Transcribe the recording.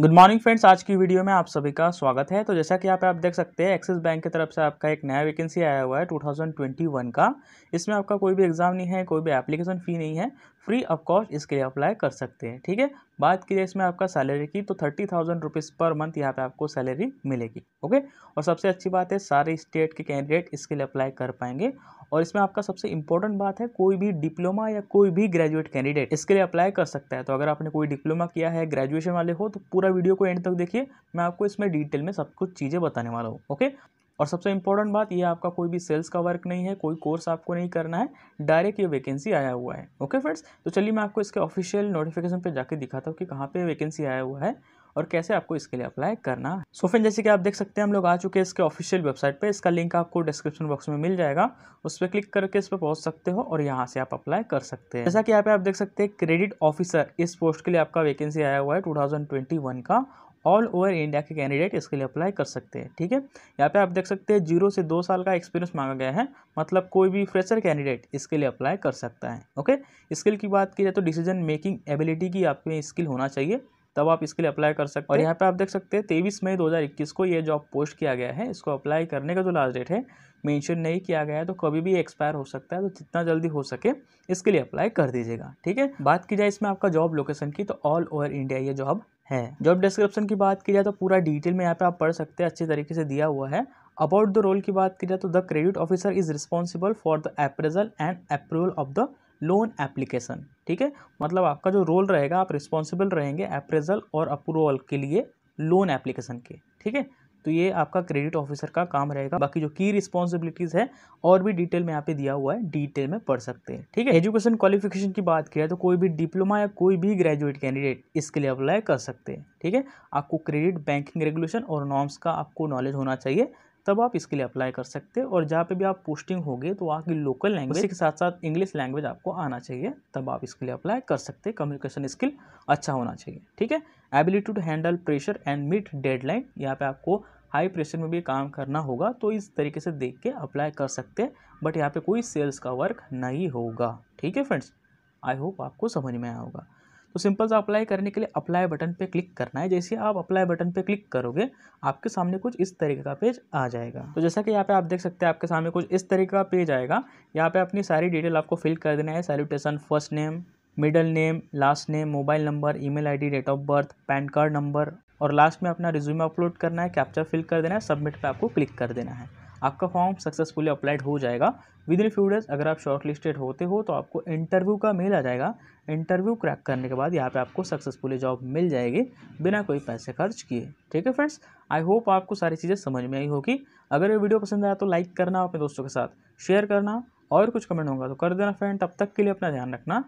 good morning friends आज की video में आप सभी का स्वागत है तो जैसा कि यहाँ पे आप देख सकते हैं एक्सिस बैंक की तरफ से आपका एक नया वैकेंसी आया हुआ है 2021 का इसमें आपका कोई भी एग्ज़ाम नहीं है कोई भी एप्लीकेशन फ़ी नहीं है फ्री ऑफ कॉस्ट इसके लिए अप्लाई कर सकते हैं ठीक है बात की जाए इसमें आपका सैलरी की तो thirty thousand rupees per month यहाँ पे आपको सैलरी मिलेगी ओके और सबसे अच्छी बात है सारे स्टेट के कैंडिडेट इसके लिए अप्लाई कर पाएंगे और इसमें आपका सबसे इंपॉर्टेंट बात है कोई भी डिप्लोमा या कोई भी ग्रेजुएट कैंडिडेट इसके लिए अप्लाई कर सकता है तो अगर आपने कोई डिप्लोमा किया है ग्रेजुएशन वाले हो तो पूरा वीडियो को एंड तक देखिए मैं आपको इसमें डिटेल में सब कुछ चीज़ें बताने वाला हूँ ओके और सबसे इंपॉर्टेंट बात ये आपका कोई भी सेल्स का वर्क नहीं है कोई कोर्स आपको नहीं करना है डायरेक्ट ये वैकेंसी आया हुआ है ओके फ्रेंड्स तो चलिए मैं आपको इसके ऑफिशियल नोटिफिकेशन पे जाके दिखाता हूँ कि कहाँ पे वैकेंसी आया हुआ है और कैसे आपको इसके लिए अप्लाई करना है सो फ्रेंड जैसे कि आप देख सकते हैं हम लोग आ चुके हैं इसके ऑफिशियल वेबसाइट पर इसका लिंक आपको डिस्क्रिप्शन बॉक्स में मिल जाएगा उस पर क्लिक करके इस पर पहुँच सकते हो और यहाँ से आप अप्लाई कर सकते हैं जैसा कि यहाँ पे आप देख सकते हैं क्रेडिट ऑफिसर इस पोस्ट के लिए आपका वैकेंसी आया हुआ है टू का ऑल ओवर इंडिया के कैंडिडेट इसके लिए अप्लाई कर सकते हैं ठीक है यहाँ पे आप देख सकते हैं जीरो से दो साल का एक्सपीरियंस मांगा गया है मतलब कोई भी फ्रेशर कैंडिडेट इसके लिए अप्लाई कर सकता है ओके स्किल की बात की जाए तो डिसीजन मेकिंग एबिलिटी की आपके स्किल होना चाहिए तब आप इसके लिए अप्लाई कर सकते हैं और यहाँ पे आप देख सकते हैं तेईस मई 2021 को ये जॉब पोस्ट किया गया है इसको अप्लाई करने का जो लास्ट डेट है मेंशन नहीं किया गया है तो कभी भी एक्सपायर हो सकता है तो जितना जल्दी हो सके इसके लिए अप्लाई कर दीजिएगा ठीक है बात की जाए इसमें आपका जॉब लोकेशन की तो ऑल ओवर इंडिया ये जॉब है जॉब डिस्क्रिप्शन की बात की जाए तो पूरा डिटेल में यहाँ पे आप पढ़ सकते हैं अच्छे तरीके से दिया हुआ है अबाउट द रोल की बात की जाए तो the credit officer is responsible for the appraisal and approval of the loan application ठीक है मतलब आपका जो रोल रहेगा आप रिस्पॉन्सिबल रहेंगे अप्रेजल और अप्रूवल के लिए लोन एप्लीकेशन के ठीक है तो ये आपका क्रेडिट ऑफिसर का काम रहेगा बाकी जो की रिस्पॉन्सिबिलिटीज़ है और भी डिटेल में यहाँ पे दिया हुआ है डिटेल में पढ़ सकते हैं ठीक है एजुकेशन क्वालिफिकेशन की बात किया तो कोई भी डिप्लोमा या कोई भी ग्रेजुएट कैंडिडेट इसके लिए अप्लाई कर सकते हैं ठीक है आपको क्रेडिट बैंकिंग रेगुलेशन और नॉर्म्स का आपको नॉलेज होना चाहिए तब आप इसके लिए अप्लाई कर सकते हैं और जहाँ पे भी आप पोस्टिंग होगे तो वहाँ की लोकल लैंग्वेज के साथ साथ इंग्लिश लैंग्वेज आपको आना चाहिए तब आप इसके लिए अप्लाई कर सकते हैं कम्युनिकेशन स्किल अच्छा होना चाहिए ठीक है ability to handle pressure and meet deadline यहाँ पे आपको हाई प्रेशर में भी काम करना होगा तो इस तरीके से देख के अप्लाई कर सकते हैं बट यहाँ पर कोई सेल्स का वर्क नहीं होगा ठीक है फ्रेंड्स आई होप आपको समझ में आया होगा तो सिंपल सा अप्लाई करने के लिए अप्लाई बटन पे क्लिक करना है जैसे आप अप्लाई बटन पे क्लिक करोगे आपके सामने कुछ इस तरीके का पेज आ जाएगा तो जैसा कि यहाँ पे आप देख सकते हैं आपके सामने कुछ इस तरीके का पेज आएगा यहाँ पे अपनी सारी डिटेल आपको फिल कर देना है salutation first name middle name last name mobile number email date of birth PAN card number और लास्ट में अपना रिज्यूमे अपलोड करना है कैप्चर फिल कर देना है सबमिट पर आपको क्लिक कर देना है आपका फॉर्म सक्सेसफुली अप्लाइड हो जाएगा विद इन फ्यू डेज अगर आप शॉर्ट लिस्टेड होते हो तो आपको इंटरव्यू का मेल आ जाएगा इंटरव्यू क्रैक करने के बाद यहाँ पे आपको सक्सेसफुली जॉब मिल जाएगी बिना कोई पैसे खर्च किए ठीक है फ्रेंड्स आई होप आपको सारी चीज़ें समझ में आई होगी अगर ये वीडियो पसंद आया तो लाइक करना अपने दोस्तों के साथ शेयर करना और कुछ कमेंट होगा तो कर देना फ्रेंड तब तक के लिए अपना ध्यान रखना